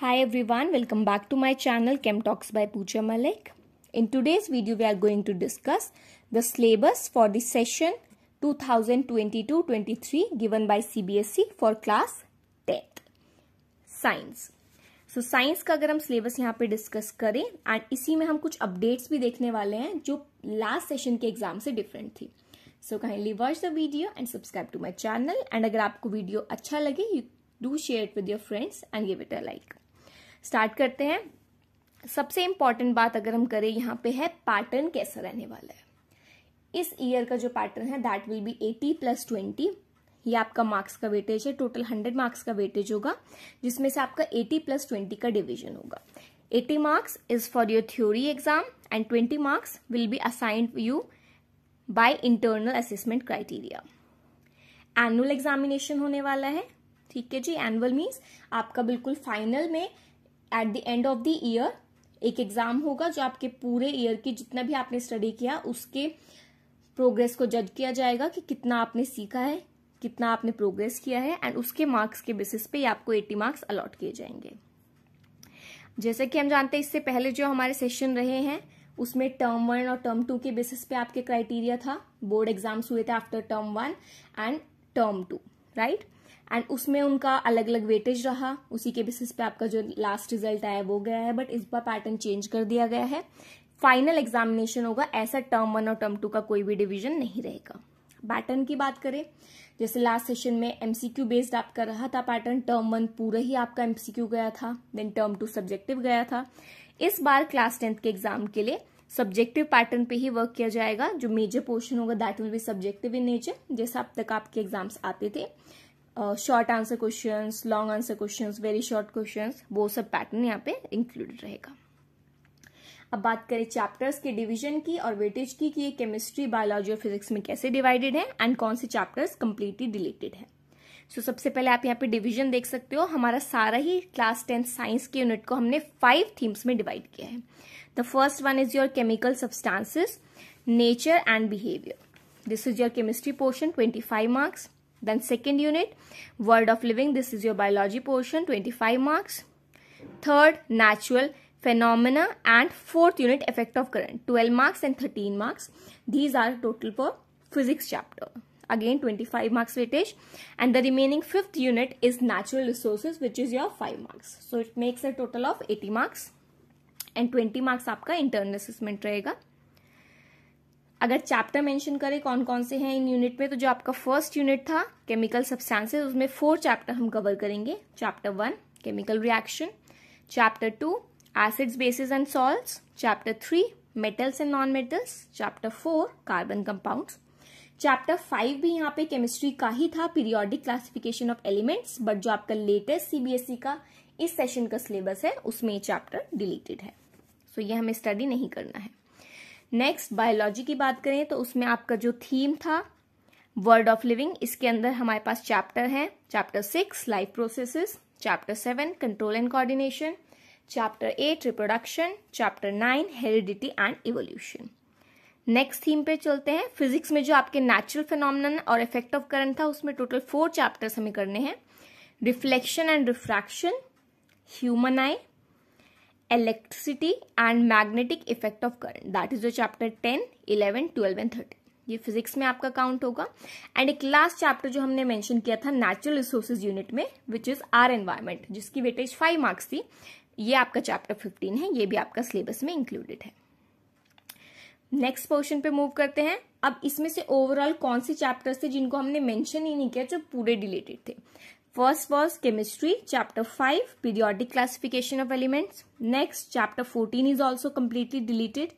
Hi everyone, welcome back to my channel Chem Talks by Pooja Malik. In today's video, we are going to discuss the syllabus for the session 2022-23 given by CBSE for class 10th. Science. So so, science का अगर हम syllabus यहाँ पे discuss करें and इसी में हम कुछ अपडेट्स भी देखने वाले हैं जो लास्ट सेशन के एग्जाम से डिफरेंट थी so kindly watch the video and subscribe to my channel and अगर आपको वीडियो अच्छा लगे you do share it with your friends and give it a like start करते हैं सबसे इम्पॉर्टेंट बात अगर हम करें यहाँ पे है पैटर्न कैसा रहने वाला है इस ईयर का जो पैटर्न है that will be eighty plus twenty ये आपका मार्क्स का वेटेज है टोटल हंड्रेड मार्क्स का वेटेज होगा जिसमें से आपका एटी प्लस ट्वेंटी का डिविजन होगा eighty marks is for your theory exam and twenty marks will be assigned you by internal assessment criteria annual examination होने वाला है ठीक है जी एनुअल मीन्स आपका बिल्कुल फाइनल में at the end of the year एक एग्जाम होगा जो आपके पूरे ईयर की जितना भी आपने स्टडी किया उसके प्रोग्रेस को जज किया जाएगा कि कितना आपने सीखा है कितना आपने प्रोग्रेस किया है एंड उसके मार्क्स के बेसिस पे आपको 80 मार्क्स अलॉट किए जाएंगे जैसे कि हम जानते हैं इससे पहले जो हमारे सेशन रहे हैं उसमें टर्म वन और टर्म टू के बेसिस पे आपके क्राइटेरिया था बोर्ड एग्जाम्स हुए थे after term one and term two right and उसमें उनका अलग अलग वेटेज रहा उसी के बेसिस पे आपका जो लास्ट रिजल्ट आया वो गया है बट इस बार पैटर्न चेंज कर दिया गया है फाइनल एग्जामिनेशन होगा ऐसा टर्म वन और टर्म टू का कोई भी डिवीजन नहीं रहेगा पैटर्न की बात करें जैसे लास्ट सेशन में एमसीक्यू बेस्ड आपका रहा था पैटर्न टर्म वन पूरा ही आपका एमसीक्यू गया था देन टर्म टू सब्जेक्टिव गया था इस बार क्लास टेंथ के एग्जाम के लिए सब्जेक्टिव पैटर्न पे ही वर्क किया जाएगा जो मेजर पोर्शन होगा that will be subjective in nature जैसा अब तक आपके एग्जाम्स आते थे short answer question long answer question very short question वो सब पैटर्न यहाँ पे इंक्लूडेड रहेगा अब बात करें चैप्टर्स के डिवीजन की और वेटेज की कि ये केमिस्ट्री बायोलॉजी और फिजिक्स में कैसे डिवाइडेड है एंड कौन से चैप्टर्स कम्प्लीटली रिलेटेड है सो so, सबसे पहले आप यहाँ पे डिवीजन देख सकते हो हमारा सारा ही क्लास टेंथ साइंस के यूनिट को हमने फाइव थीम्स में डिवाइड किया है the first one is your chemical substances nature and behaviour this is your chemistry portion twenty five marks Then second unit, world of living. This is your biology portion, 25 marks. Third, natural phenomena. And fourth unit, effect of current, 12 marks and 13 marks. These are total for physics chapter. Again, 25 marks weightage. And the remaining fifth unit is natural resources, which is your 5 marks. So, it makes a total of 80 marks. and 20 marks आपका internal assessment रहेगा अगर chapter mention करें कौन कौन से हैं in unit में तो जो आपका फर्स्ट यूनिट था केमिकल सब्सटेंसेस उसमें फोर चैप्टर हम कवर करेंगे chapter one chemical reaction chapter two acids bases and salts chapter three metals and non metals chapter four carbon compounds chapter five भी यहाँ पे केमिस्ट्री का ही था periodic classification of elements but जो आपका लेटेस्ट सीबीएसई e का इस सेशन का सिलेबस है उसमें ये चैप्टर डिलीटेड है सो so, ये हमें स्टडी नहीं करना है नेक्स्ट बायोलॉजी की बात करें तो उसमें आपका जो थीम था वर्ड ऑफ लिविंग इसके अंदर हमारे पास चैप्टर हैं chapter six life processes chapter seven control and coordination chapter eight reproduction chapter nine heredity and evolution next theme पे चलते हैं फिजिक्स में जो आपके नेचुरल फिनोमन और इफेक्ट ऑफ करंट था उसमें टोटल फोर चैप्टर्स हमें करने हैं reflection and refraction human eye electricity and magnetic effect of current that is the chapter 10 11 12 and 13 ये फिजिक्स में आपका काउंट होगा एंड एक लास्ट चैप्टर जो हमने मेंशन किया था नेचुरल रिसोर्सेज यूनिट में विच इज आर एनवायरमेंट जिसकी वेटेज फाइव मार्क्स थी ये आपका चैप्टर फिफ्टीन है ये भी आपका सिलेबस में इंक्लूडेड है नेक्स्ट पोर्शन पे मूव करते हैं अब इसमें से ओवरऑल कौन से चैप्टर्स थे जिनको हमने मेंशन ही नहीं किया जो पूरे रिलेटेड थे First was chemistry, chapter 5, periodic classification of elements. Next, chapter 14 is also completely deleted,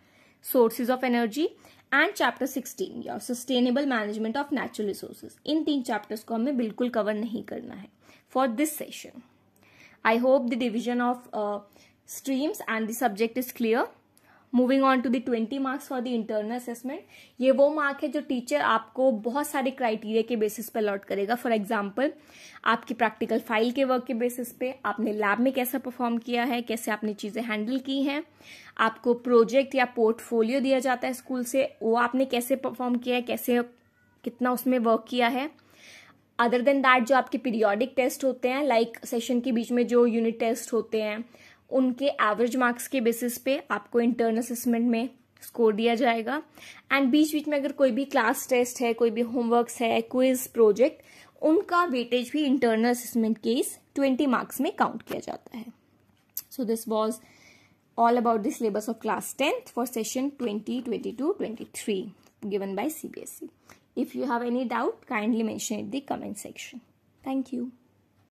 sources of energy. And chapter 16 या sustainable management of natural resources इन तीन चैप्टर्स को हमें बिल्कुल कवर नहीं करना है for this session I hope the division of streams and the subject is clear moving on to the twenty marks for the internal assessment ये वो मार्क है जो टीचर आपको बहुत सारे क्राइटेरिया के बेसिस पे अलॉट करेगा फॉर एग्जाम्पल आपकी प्रैक्टिकल फाइल के वर्क के बेसिस पे आपने लैब में कैसा परफॉर्म किया है कैसे आपने चीज़ें हैंडल की हैं आपको प्रोजेक्ट या पोर्टफोलियो दिया जाता है स्कूल से वो आपने कैसे परफॉर्म किया है कैसे कितना उसमें वर्क किया है अदर देन दैट जो आपके पीरियोडिक टेस्ट होते हैं लाइक like सेशन के बीच में जो यूनिट टेस्ट होते हैं उनके एवरेज मार्क्स के बेसिस पे आपको इंटर्न असेसमेंट में स्कोर दिया जाएगा एंड बीच बीच में अगर कोई भी क्लास टेस्ट है कोई भी होमवर्क है क्विज प्रोजेक्ट उनका वेटेज भी इंटरनल असेसमेंट केस ट्वेंटी मार्क्स में काउंट किया जाता है so this was all about the syllabus of twenty 10th for session 2022-23 given by CBSE. If you have any doubt, kindly mention it in the comment section thank you